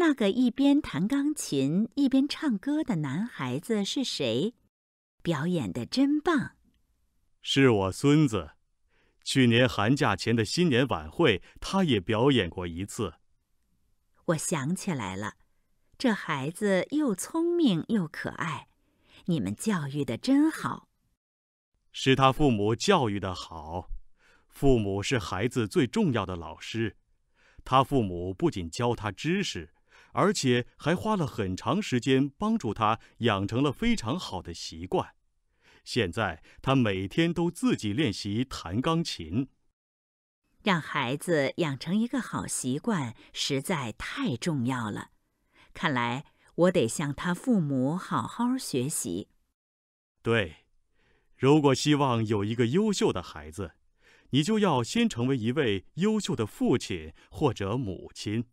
那个一边弹钢琴一边唱歌的男孩子是谁？表演的真棒！是我孙子。去年寒假前的新年晚会，他也表演过一次。我想起来了，这孩子又聪明又可爱。你们教育的真好。是他父母教育的好。父母是孩子最重要的老师。他父母不仅教他知识。而且还花了很长时间帮助他养成了非常好的习惯。现在他每天都自己练习弹钢琴。让孩子养成一个好习惯实在太重要了。看来我得向他父母好好学习。对，如果希望有一个优秀的孩子，你就要先成为一位优秀的父亲或者母亲。